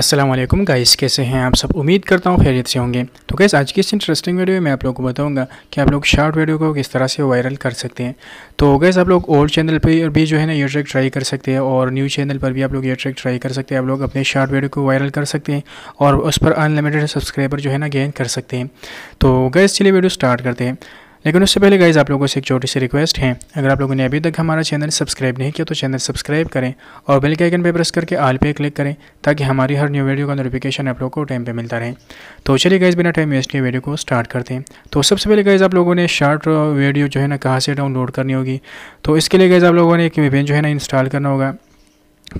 Aslam guys कैसे हैं आप सब उम्मीद करता हूँ खैरियत से होंगे तो गैस आज की इस इंटरेस्टिंग वीडियो में मैं आप लोग को बताऊंगा कि आप लोग शॉर्ट वीडियो को किस तरह से वायरल कर सकते हैं तो गैस आप लोग ओल्ड चैनल पर भी जो है ना ये ट्रैक ट्राई कर सकते हैं और न्यू चैनल पर भी आप लोग ये ट्रैक ट्राई कर सकते हैं आप लोग अपने शॉर्ट वीडियो को वायरल कर सकते हैं और उस पर अनलिमिटेड सब्सक्राइबर जो है ना गेन कर सकते हैं तो गैस चलिए वीडियो स्टार्ट करते हैं लेकिन उससे पहले गाइज आप लोगों से एक छोटी सी रिक्वेस्ट है अगर आप लोगों ने अभी तक हमारा चैनल सब्सक्राइब नहीं किया तो चैनल सब्सक्राइब करें और बेल के आइकन पर प्रेस करके आल पे क्लिक करें ताकि हमारी हर न्यू वीडियो का नोटिफिकेशन आप लोगों को टाइम पर मिलता रहे तो चलिए गाइज बिना टाइम वेस्ट के वीडियो को स्टार्ट करते हैं तो सबसे पहले गाइज आप लोगों ने शार्ट वीडियो जो है ना कहाँ से डाउनलोड करनी होगी तो इसके लिए गाइज आप लोगों ने एक वेबिन जो है ना इंस्टॉल करना होगा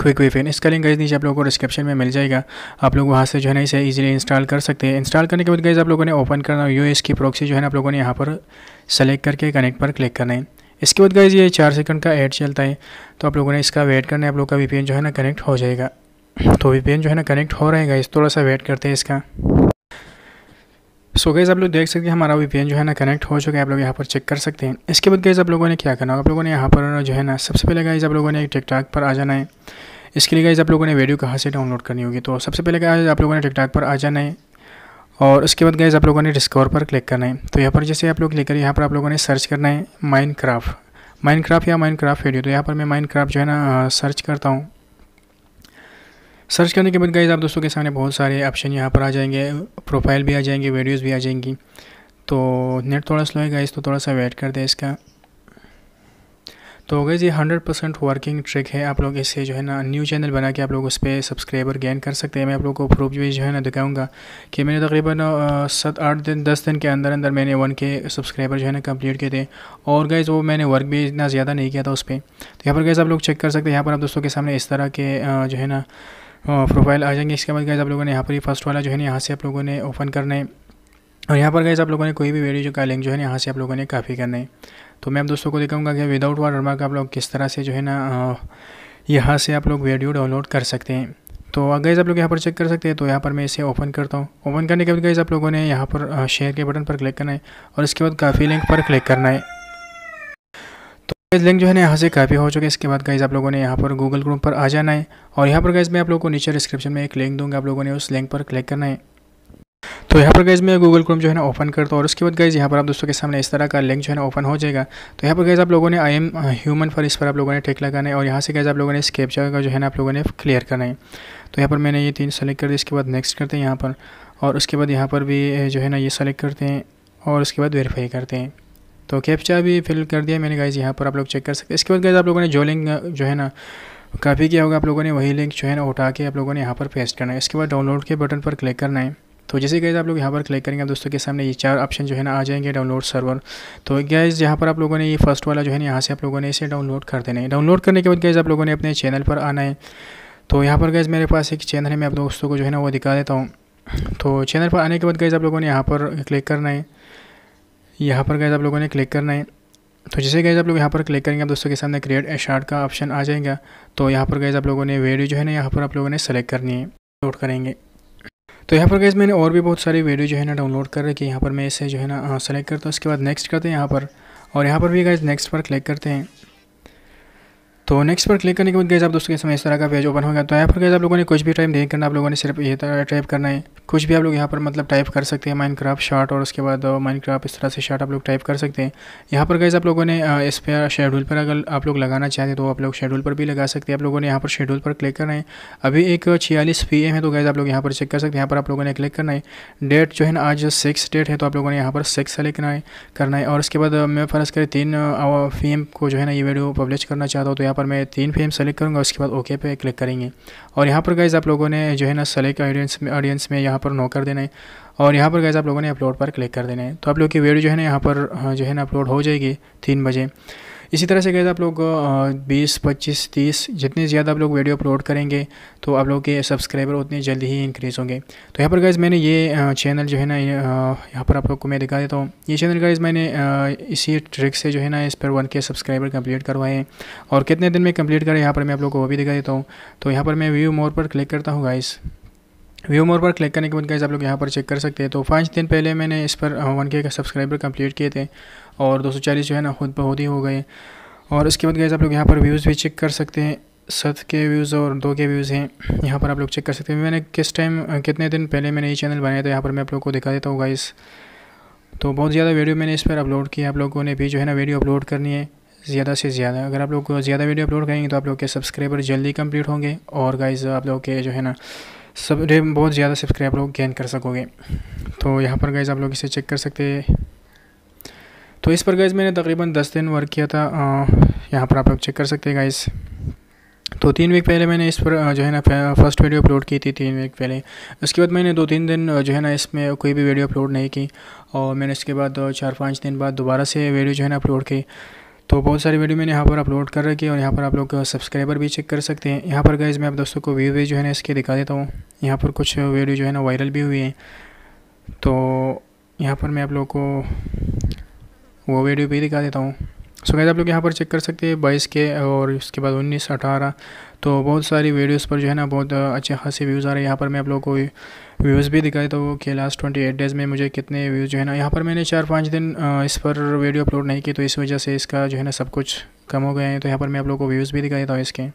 क्विक फेन इसका लिंक गैस नीचे आप लोगों को डिस्क्रिप्शन में मिल जाएगा आप लोग वहाँ से जो है ना इसे इजीली इंस्टॉल कर सकते हैं इंस्टॉल करने के बाद गैस आप लोगों ने ओपन करना यू एस की प्रोक्सी जो है ना आप लोगों ने यहाँ पर सेलेक्ट करके कनेक्ट पर क्लिक करना है इसके बाद गैस ये चार सेकंड का एड चलता है तो आप लोगों ने इसका वेट करना है आप लोग का वी जो है ना कनेक्ट हो जाएगा तो वी जो है ना कनेक्ट हो रहेगा इस थोड़ा सा वेट करते हैं इसका सो गैस आप लोग देख सकते हैं हमारा वी जो है ना कनेक्ट हो चुका है आप लोग यहाँ पर चेक कर सकते हैं इसके बाद गैस आप लोगों ने क्या करना होगा आप लोगों ने यहाँ पर जो है ना सबसे पहले गाइज़ आप लोगों ने टिकटॉक पर आ जाना है इसके लिए गाइज़ आप लोगों ने वीडियो कहाँ से डाउनलोड करनी होगी तो सबसे पहले गाइज आप लोगों ने टिकटॉक पर आ जाना है और उसके बाद गैज़ आप लोगों ने डिस्कवर पर क्लिक करना है तो यहाँ पर जैसे आप लोग क्लिक करें यहाँ पर आप लोगों ने सर्च करना है माइंड क्राफ्ट या माइंड वीडियो तो यहाँ पर मैं माइंड जो है ना सर्च करता हूँ सर्च करने के बाद गाइज आप दोस्तों के सामने बहुत सारे ऑप्शन यहाँ पर आ जाएंगे प्रोफाइल भी आ जाएंगे वीडियोज़ भी आ जाएंगी तो नेट थोड़ा स्लो है गाइज तो थोड़ा सा वेट कर दें इसका तो गैज़ ये हंड्रेड परसेंट वर्किंग ट्रिक है आप लोग इससे जो है ना न्यू चैनल बना के आप लोग उस पर सब्सक्राइबर गेन कर सकते हैं मैं आप लोग को प्रूफ भी जो है ना दिखाऊंगा कि मैंने तकरीबन सात आठ दिन दस दिन के अंदर अंदर मैंने वन के सब्सक्राइबर जो है ना कंप्लीट किए थे और गैज़ वो मैंने वर्क भी इतना ज़्यादा नहीं किया था उस पर तो यहाँ पर गैज़ आप लोग चेक कर सकते हैं यहाँ पर आप दोस्तों के सामने इस तरह के जो है ना प्रोफाइल आ जाएंगे इसके बाद गैस आप लोगों ने यहाँ पर ही फर्स्ट वाला जो है ना यहाँ से आप लोगों ने ओपन करना है और यहाँ पर गैस आप लोगों ने कोई भी वीडियो का लिंक जो है ना यहाँ से आप लोगों ने काफ़ी करना है तो मैं आप दोस्तों को दिखाऊंगा कि विदाउट मार्क आप लोग किस तरह से जो है ना यहाँ से आप लोग वीडियो डाउनलोड कर सकते हैं तो गैस आप लोग यहाँ पर चेक कर सकते हैं तो यहाँ पर मैं इसे ओपन करता हूँ ओपन करने के बाद गैस आप लोगों ने यहाँ पर शेयर के बटन पर क्लिक करना है और इसके बाद काफ़ी लिंक पर क्लिक करना है लिंक जो है ना यहाँ से काफ़ी हो चुके इसके बाद गाइज आप लोगों ने यहाँ पर गूगल क्रोम पर आ जाना है और यहाँ पर गाइज मैं आप लोगों को नीचे डिस्क्रिप्शन में एक लिंक दूंगा आप लोगों ने उस लिंक पर क्लिक करना है तो यहाँ पर गाइज मैं गूगल क्रोम जो है ना ओपन करता हूँ और उसके बाद गाइज यहाँ पर आप दोस्तों के सामने इस तरह का लिंक जो है ना ओपन हो जाएगा तो यहाँ पर गाइज आप लोगों ने आई एम ह्यूमन फॉर इस पर आप लोगों ने टेक लगाना है और यहाँ से गाइज आप लोगों ने इस का जो है ना आप लोगों ने क्लियर करना है तो यहाँ पर मैंने ये तीन सेलेक्ट कर दिया इसके बाद नेक्स्ट करते हैं यहाँ पर और उसके बाद यहाँ पर भी जो है ना ये सेलेक्ट करते हैं और उसके बाद वेरीफाई करते हैं तो कैप्चा भी फिल कर दिया मैंने गाइज़ यहाँ पर आप लोग चेक कर सकते हैं इसके बाद गाइज़ आप लोगों ने जो लिंक जो है ना काफ़ी किया होगा आप लोगों ने वही लिंक जो है ना उठा के आप लोगों ने यहाँ पर पेस्ट करना है इसके बाद डाउनलोड के बटन पर क्लिक करना है तो जैसे गैज़ आप लोग यहाँ पर क्लिक करेंगे दोस्तों के सामने ये चार ऑप्शन जो है ना आ जाएंगे डाउनलोड सर्वर तो गैज़ यहाँ पर आप लोगों ने ये फर्स्ट वाला जो है ना यहाँ से आप लोगों ने इसे डाउनलोड कर देना है डाउनलोड करने के बाद गैज़ आप लोगों ने अपने चैनल पर आना है तो यहाँ पर गैज़ मेरे पास एक चैनल है मैं आप दोस्तों को जो है ना वो दिखा देता हूँ तो चैनल पर आने के बाद गैज़ आप लोगों ने यहाँ पर क्लिक करना है यहाँ पर गैस आप लोगों ने क्लिक करना है तो जैसे गैस आप लोग यहाँ पर क्लिक करेंगे आप दोस्तों के सामने क्रिएट ए शार्ट का ऑप्शन आ जाएगा तो यहाँ पर गैस आप लोगों ने वीडियो जो है ना यहाँ पर आप लोगों ने सेलेक्ट करनी है डाउनलोड करेंगे तो यहाँ पर गैस मैंने और भी बहुत सारी वीडियो जो है ना डाउनलोड कर रखी है यहाँ पर मैं इसे जो है ना सेलेक्ट हाँ, करता हूँ उसके बाद नेक्स्ट करते हैं यहाँ पर और यहाँ पर भी गैस नेक्स्ट पर क्लिक करते हैं तो नेक्स्ट पर क्लिक करने के बाद गैस आप दोस्तों के समय इस तरह का पेज ओपन होगा तो यहाँ पर गैस आप लोगों ने कुछ भी टाइम देख करना आप लोगों ने सिर्फ ये तरह टाइप करना है कुछ भी आप लोग यहाँ पर मतलब टाइप कर सकते हैं माइंड क्राफ्ट शार्ट और उसके बाद माइंड uh, क्राफ्ट इस तरह से शार्ट आप लोग टाइप कर सकते हैं यहाँ पर गैस आप लोगों ने uh, इस पर शेड्यूल पर अगर आप लोग लगाना चाहते तो आप लोग शेड्यूल पर भी लगा सकते हैं आप लोगों ने यहाँ पर शेड्यूल पर क्लिक करना है अभी एक छियालीस पी है तो गैस आप लोग यहाँ पर चेक कर सकते हैं यहाँ पर आप लोगों ने क्लिक करना है डेट जो है ना आज सिक्स डेट है तो आप लोगों ने यहाँ पर सिक्स सेलेक्ट करना है करना है और उसके बाद uh, मैं फर्ज करें तीन पी को जो है ना ये वीडियो पब्लिश करना चाहता हूँ तो यहाँ पर पर मैं तीन फ्रेम सेलेक्ट करूँगा उसके बाद ओके पे क्लिक करेंगे और यहाँ पर गाइज़ आप लोगों ने जो है ना सेलेक्ट ऑडियंस में ऑडियंस में यहाँ पर नो कर देना है और यहाँ पर गाइज़ आप लोगों ने अपलोड पर क्लिक कर देना है तो आप लोग की वीडियो जो है ना यहाँ पर हाँ, जो है ना अपलोड हो जाएगी तीन बजे इसी तरह से गए आप लोग बीस पच्चीस तीस जितने ज़्यादा आप लोग वीडियो अपलोड करेंगे तो आप लोग के सब्सक्राइबर उतने जल्दी ही इंक्रीज़ होंगे तो यहाँ पर गैज़ मैंने ये चैनल जो है ना यहाँ पर आप लोग को मैं दिखा देता हूँ ये चैनल गैज़ मैंने इसी ट्रिक से जो है ना इस पर वन के सब्सक्राइबर कंप्लीट करवाए हैं और कितने दिन में कंप्लीट करें यहाँ पर मैं आप लोग को वो भी दिखा देता हूँ तो यहाँ पर मैं व्यू मोर पर क्लिक करता हूँ गाइज़ व्यू मोर पर क्लिक करने के बाद गाइज आप लोग यहाँ पर चेक कर सकते हैं तो पाँच दिन पहले मैंने इस पर वन के सब्सक्राइबर कंप्लीट किए थे और दो जो है ना खुद बहुत ही हो गए और इसके बाद गैस आप लोग यहाँ पर व्यूज़ भी चेक कर सकते हैं सत के व्यूज़ और दो के व्यूज़ हैं यहाँ पर आप लोग चेक कर सकते हैं मैंने किस टाइम कितने दिन पहले मैंने ये चैनल बनाया था यहाँ पर मैं आप लोग को दिखा देता हूँ गाइस तो बहुत ज़्यादा वीडियो मैंने इस पर अपलोड किया आप लोगों ने भी जो है ना वीडियो अपलोड करनी है ज़्यादा से ज़्यादा अगर आप लोग ज़्यादा वीडियो अपलोड करेंगे तो आप लोग के सब्सक्राइबर जल्दी कम्प्लीट होंगे और गाइज़ आप लोग के जो है ना सब बहुत ज़्यादा सब्सक्राइब लोग गेन कर सकोगे तो यहाँ पर गैज़ आप लोग इसे चेक कर सकते हैं तो इस पर गैज़ मैंने तकरीबन दस दिन वर्क किया था यहाँ पर आप लोग चेक कर सकते हैं गाइज़ तो तीन वीक पहले मैंने इस पर जो है ना फर्स्ट वीडियो अपलोड की थी तीन वीक पहले उसके बाद मैंने दो तीन दिन जो है ना इसमें कोई भी वीडियो अपलोड नहीं की और मैंने इसके बाद चार पाँच दिन बाद दोबारा से वीडियो जो है ना अपलोड की तो बहुत सारी वीडियो मैंने यहाँ पर अपलोड कर रखी है और यहाँ पर आप लोग सब्सक्राइबर भी चेक कर सकते हैं यहाँ पर गए मैं आप दोस्तों को व्यू जो है ना इसके दिखा देता हूँ यहाँ पर कुछ वीडियो जो है ना वायरल भी हुई है तो यहाँ पर मैं आप लोग को वो वीडियो भी दिखा देता हूँ सो गैस आप लोग यहाँ पर चेक कर सकते हैं बाईस के और उसके बाद उन्नीस अठारह तो बहुत सारी वीडियोस पर जो है ना बहुत अच्छे खासे व्यूज़ आ रहे हैं यहाँ पर मैं आप लोगों को व्यूज़ भी दिखाई तो कि लास्ट ट्वेंटी एट डेज़ में मुझे कितने व्यूज़ जो है ना यहाँ पर मैंने चार पाँच दिन इस पर वीडियो अपलोड नहीं की तो इस वजह से इसका जो है ना सब कुछ कम हो गए हैं तो यहाँ पर मैं आप लोग को व्यूज़ भी दिखाई था इसके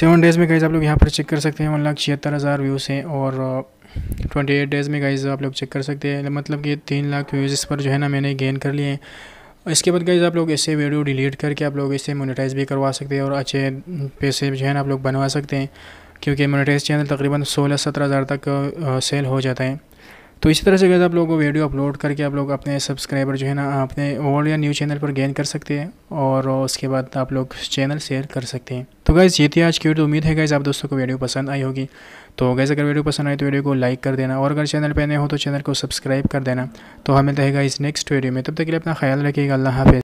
सेवन डेज़ में गाइज आप लोग यहाँ पर चेक कर सकते हैं वन लाख छिहत्तर हज़ार व्यूज़ हैं और ट्वेंटी एट डेज़ में गाइज आप लोग चेक कर सकते हैं मतलब कि तीन लाख व्यूज़ इस पर जो है ना मैंने गेन कर लिए हैं और इसके बाद गई आप लोग इसे वीडियो डिलीट करके आप लोग इसे मोनेटाइज भी करवा सकते हैं और अच्छे पैसे जो है ना आप लोग बनवा सकते हैं क्योंकि मोनेटाइज चैनल तकरीबन सोलह सत्रह हज़ार तक सेल हो जाता है तो इसी तरह से अगर आप लोग वीडियो अपलोड करके आप लोग अपने सब्सक्राइबर जो है ना अपने ओल्ड या न्यू चैनल पर गेन कर सकते हैं और उसके बाद आप लोग चैनल शेयर कर सकते हैं तो गैज़ ये थी आज की वीडियो उम्मीद है गैज़ आप दोस्तों को वीडियो पसंद आई होगी तो गैज़ अगर वीडियो पसंद आई तो वीडियो को लाइक कर देना और अगर चैनल पर नए हो तो चैनल को सब्सक्राइब कर देना तो हमें रहेगा इस नेक्स्ट वीडियो में तब तक के लिए अपना ख्याल रखिएगा अल्लाह हाफ़